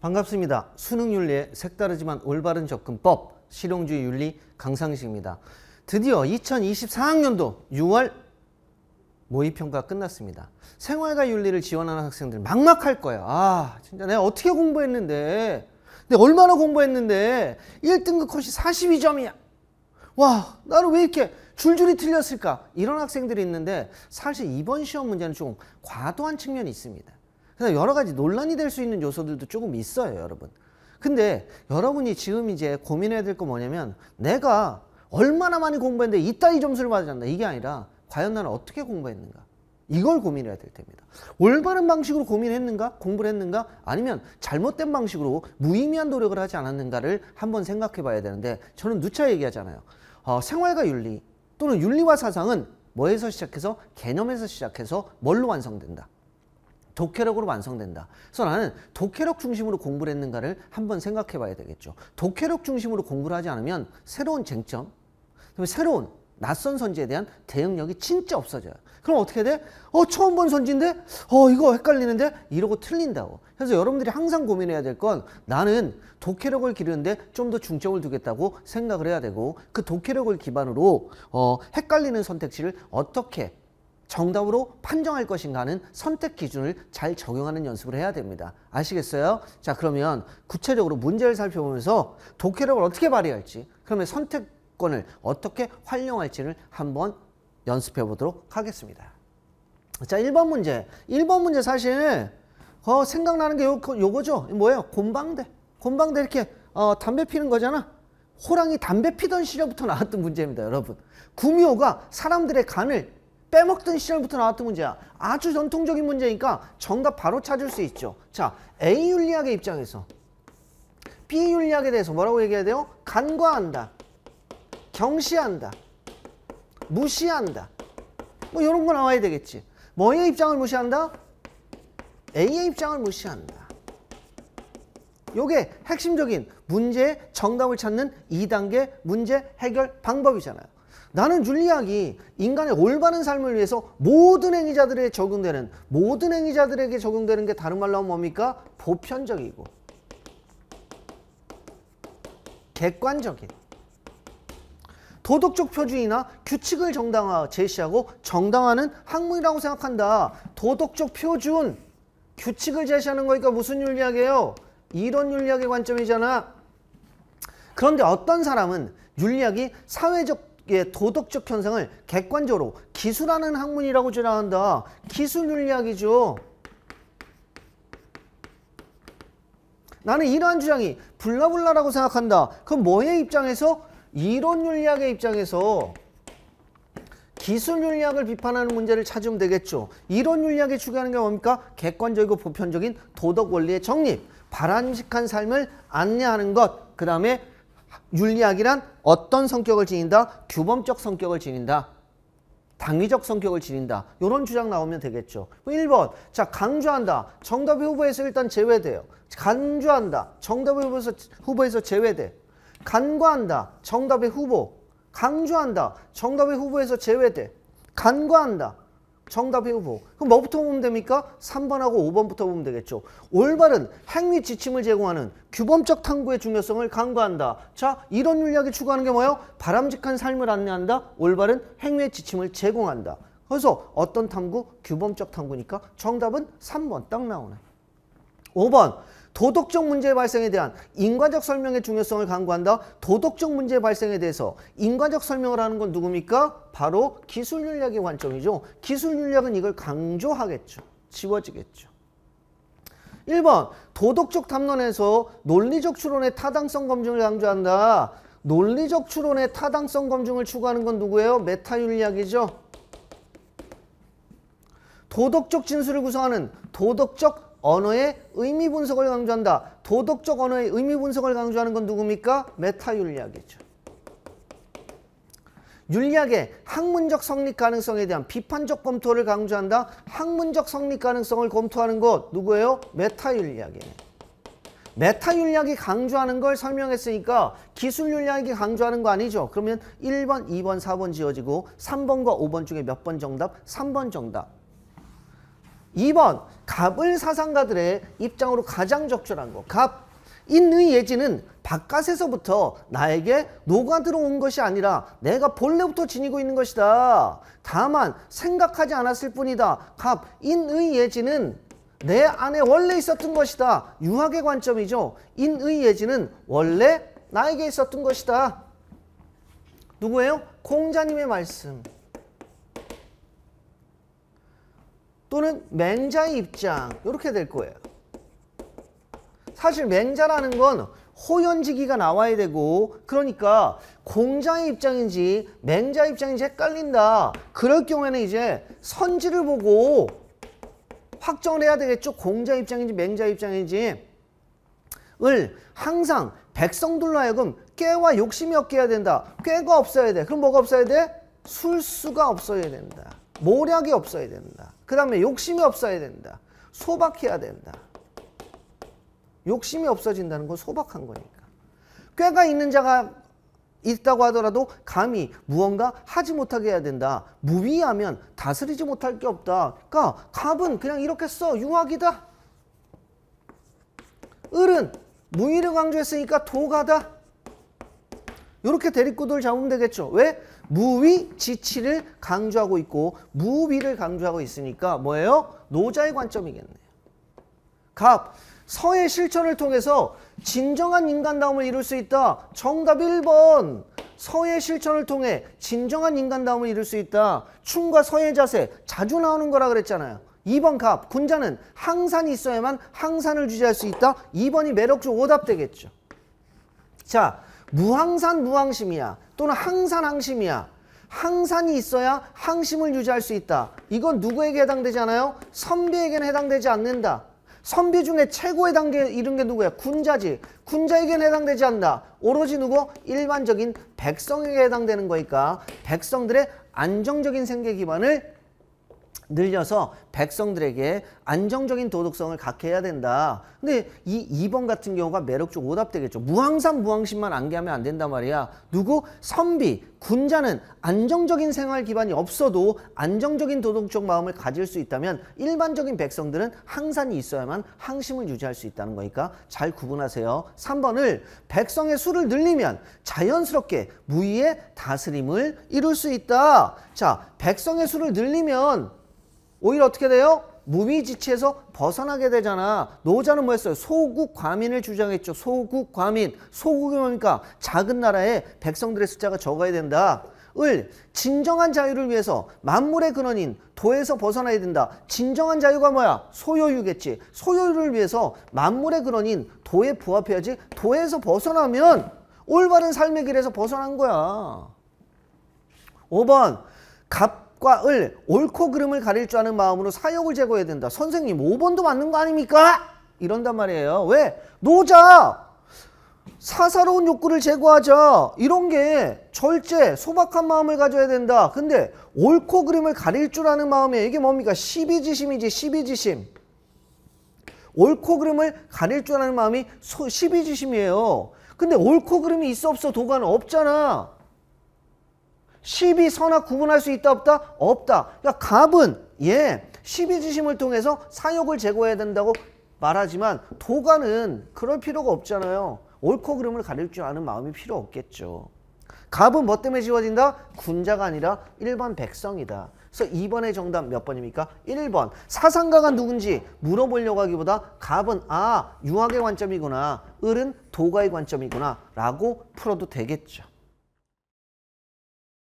반갑습니다. 수능윤리의 색다르지만 올바른 접근법 실용주의 윤리 강상식입니다. 드디어 2024학년도 6월 모의평가 끝났습니다. 생활과 윤리를 지원하는 학생들 막막할 거예요. 아 진짜 내가 어떻게 공부했는데 내가 얼마나 공부했는데 1등급 컷이 42점이야. 와 나는 왜 이렇게 줄줄이 틀렸을까 이런 학생들이 있는데 사실 이번 시험 문제는 조금 과도한 측면이 있습니다. 그래서 여러 가지 논란이 될 수 있는 요소들도 조금 있어요, 여러분. 근데 여러분이 지금 이제 고민해야 될 거 뭐냐면 내가 얼마나 많이 공부했는데 이따위 점수를 받았다 이게 아니라 과연 나는 어떻게 공부했는가 이걸 고민해야 될 때입니다. 올바른 방식으로 고민했는가? 공부를 했는가? 아니면 잘못된 방식으로 무의미한 노력을 하지 않았는가를 한번 생각해 봐야 되는데 저는 누차 얘기하잖아요. 어, 생활과 윤리 또는 윤리와 사상은 뭐에서 시작해서 개념에서 시작해서 뭘로 완성된다. 독해력으로 완성된다. 그래서 나는 독해력 중심으로 공부를 했는가를 한번 생각해 봐야 되겠죠. 독해력 중심으로 공부를 하지 않으면 새로운 쟁점, 그다음 새로운 낯선 선지에 대한 대응력이 진짜 없어져요. 그럼 어떻게 돼? 어, 처음 본 선지인데? 어, 이거 헷갈리는데? 이러고 틀린다고. 그래서 여러분들이 항상 고민해야 될 건 나는 독해력을 기르는데 좀 더 중점을 두겠다고 생각을 해야 되고 그 독해력을 기반으로 어, 헷갈리는 선택지를 어떻게 정답으로 판정할 것인가는 선택 기준을 잘 적용하는 연습을 해야 됩니다. 아시겠어요? 자 그러면 구체적으로 문제를 살펴보면서 독해력을 어떻게 발휘할지 그러면 선택권을 어떻게 활용할지를 한번 연습해 보도록 하겠습니다. 자 1번 문제 1번 문제 사실 어, 생각나는 게 요, 요거죠. 뭐예요? 곰방대. 곰방대 이렇게 어, 담배 피는 거잖아. 호랑이 담배 피던 시절부터 나왔던 문제입니다, 여러분. 구미호가 사람들의 간을 빼먹던 시절부터 나왔던 문제야. 아주 전통적인 문제니까 정답 바로 찾을 수 있죠. 자, A 윤리학의 입장에서 B 윤리학에 대해서 뭐라고 얘기해야 돼요? 간과한다. 경시한다. 무시한다. 뭐 이런 거 나와야 되겠지. 뭐의 입장을 무시한다? A의 입장을 무시한다. 요게 핵심적인 문제의 정답을 찾는 2단계 문제 해결 방법이잖아요. 나는 윤리학이 인간의 올바른 삶을 위해서 모든 행위자들에게 적용되는 모든 행위자들에게 적용되는 게 다른 말로 하면 뭡니까? 보편적이고 객관적인 도덕적 표준이나 규칙을 정당화 제시하고 정당화는 학문이라고 생각한다. 도덕적 표준, 규칙을 제시하는 거니까 무슨 윤리학이에요? 이런 윤리학의 관점이잖아. 그런데 어떤 사람은 윤리학이 사회적 예, 도덕적 현상을 객관적으로 기술하는 학문이라고 주장한다. 기술 윤리학이죠. 나는 이러한 주장이 불라불라라고 생각한다. 그럼 뭐의 입장에서? 이론 윤리학의 입장에서 기술 윤리학을 비판하는 문제를 찾으면 되겠죠. 이론 윤리학이 추구하는 게 뭡니까? 객관적이고 보편적인 도덕 원리의 정립, 바람직한 삶을 안내하는 것, 그 다음에 윤리학이란 어떤 성격을 지닌다? 규범적 성격을 지닌다. 당위적 성격을 지닌다. 이런 주장 나오면 되겠죠. 1번. 자, 강조한다. 정답 후보에서 일단 제외돼요. 간주한다. 정답 후보에서, 후보에서 제외돼. 간과한다. 정답의 후보. 강조한다. 정답의 후보에서 제외돼. 간과한다. 정답 후보. 그럼 뭐부터 보면 됩니까? 3번하고 5번부터 보면 되겠죠. 올바른 행위 지침을 제공하는 규범적 탐구의 중요성을 강구한다. 자, 이런 윤리학이 추구하는 게 뭐예요? 바람직한 삶을 안내한다. 올바른 행위의 지침을 제공한다. 그래서 어떤 탐구? 규범적 탐구니까 정답은 3번 딱 나오네. 5번 도덕적 문제 발생에 대한 인과적 설명의 중요성을 강구한다. 도덕적 문제 발생에 대해서 인과적 설명을 하는 건 누굽니까? 바로 기술 윤리학의 관점이죠. 기술 윤리학은 이걸 강조하겠죠. 지워지겠죠. 1번 도덕적 탐론에서 논리적 추론의 타당성 검증을 강조한다. 논리적 추론의 타당성 검증을 추구하는 건 누구예요? 메타윤리학이죠. 도덕적 진술을 구성하는 도덕적 언어의 의미 분석을 강조한다. 도덕적 언어의 의미 분석을 강조하는 건 누굽니까? 메타 윤리학이죠. 윤리학의 학문적 성립 가능성에 대한 비판적 검토를 강조한다. 학문적 성립 가능성을 검토하는 것 누구예요? 메타 윤리학이에요. 메타 윤리학이 강조하는 걸 설명했으니까 기술 윤리학이 강조하는 거 아니죠. 그러면 1번, 2번, 4번 지어지고 3번과 5번 중에 몇 번 정답? 3번 정답. 2번 갑을 사상가들의 입장으로 가장 적절한 것. 갑 인의 예지는 바깥에서부터 나에게 녹아 들어온 것이 아니라 내가 본래부터 지니고 있는 것이다. 다만 생각하지 않았을 뿐이다. 갑 인의 예지는 내 안에 원래 있었던 것이다. 유학의 관점이죠. 인의 예지는 원래 나에게 있었던 것이다. 누구예요? 공자님의 말씀. 또는 맹자의 입장 이렇게 될 거예요. 사실 맹자라는 건 호연지기가 나와야 되고 그러니까 공자의 입장인지 맹자 입장인지 헷갈린다. 그럴 경우에는 이제 선지를 보고 확정을 해야 되겠죠. 공자 입장인지 맹자 입장인지 을 항상 백성들로 하여금 깨와 욕심이 없게 해야 된다. 깨가 없어야 돼. 그럼 뭐가 없어야 돼? 술수가 없어야 된다. 모략이 없어야 된다. 그 다음에 욕심이 없어야 된다. 소박해야 된다. 욕심이 없어진다는 건 소박한 거니까. 꾀가 있는 자가 있다고 하더라도 감히 무언가 하지 못하게 해야 된다. 무비하면 다스리지 못할 게 없다. 그러니까 갑은 그냥 이렇게 써. 융학이다. 을은 무의를 강조했으니까 도가다. 이렇게 대립구도를 잡으면 되겠죠. 왜? 무위 지치를 강조하고 있고 무위를 강조하고 있으니까 뭐예요? 노자의 관점이겠네요. 갑. 서의 실천을 통해서 진정한 인간다움을 이룰 수 있다. 정답 1번. 서의 실천을 통해 진정한 인간다움을 이룰 수 있다. 춤과 서의 자세 자주 나오는 거라 그랬잖아요. 2번 갑. 군자는 항산이 있어야만 항산을 유지할 수 있다. 2번이 매력적 오답 되겠죠. 자, 무항산 무항심이야. 또는 항산 항심이야. 항산이 있어야 항심을 유지할 수 있다. 이건 누구에게 해당되지 않아요? 선비에게는 해당되지 않는다. 선비 중에 최고의 단계에 이른 게 누구야? 군자지. 군자에게는 해당되지 않는다. 오로지 누구? 일반적인 백성에게 해당되는 거니까 백성들의 안정적인 생계 기반을 늘려서 백성들에게 안정적인 도덕성을 갖게 해야 된다. 근데 이 2번 같은 경우가 매력적 오답 되겠죠. 무항산 무항신만 안개하면 안 된단 말이야. 누구? 선비, 군자는 안정적인 생활 기반이 없어도 안정적인 도덕적 마음을 가질 수 있다면 일반적인 백성들은 항산이 있어야만 항심을 유지할 수 있다는 거니까 잘 구분하세요. 3번을 백성의 수를 늘리면 자연스럽게 무의의 다스림을 이룰 수 있다. 자, 백성의 수를 늘리면 오히려 어떻게 돼요? 무미지치에서 벗어나게 되잖아. 노자는 뭐였어요 소국 과민을 주장했죠. 소국 과민. 소국이 뭡니까? 작은 나라에 백성들의 숫자가 적어야 된다. 을 진정한 자유를 위해서 만물의 근원인 도에서 벗어나야 된다. 진정한 자유가 뭐야? 소요유겠지 소유를 요 위해서 만물의 근원인 도에 부합해야지. 도에서 벗어나면 올바른 삶의 길에서 벗어난 거야. 5번 갑과 을, 옳고 그름을 가릴 줄 아는 마음으로 사욕을 제거해야 된다. 선생님, 5번도 맞는 거 아닙니까? 이런단 말이에요. 왜? 노자! 사사로운 욕구를 제거하자. 이런 게 절제, 소박한 마음을 가져야 된다. 근데 옳고 그름을 가릴 줄 아는 마음에 이게 뭡니까? 시비지심이지, 시비지심. 옳고 그름을 가릴 줄 아는 마음이 시비지심이에요. 근데 옳고 그름이 있어 없어 도가는 없잖아. 십이 선악 구분할 수 있다 없다? 없다. 그러니까 갑은 예 십이지심을 통해서 사욕을 제거해야 된다고 말하지만 도가는 그럴 필요가 없잖아요. 옳고 그름을 가릴 줄 아는 마음이 필요 없겠죠. 갑은 뭐 때문에 지워진다? 군자가 아니라 일반 백성이다. 그래서 2번의 정답 몇 번입니까? 1번. 사상가가 누군지 물어보려고 하기보다 갑은 아, 유학의 관점이구나. 을은 도가의 관점이구나. 라고 풀어도 되겠죠.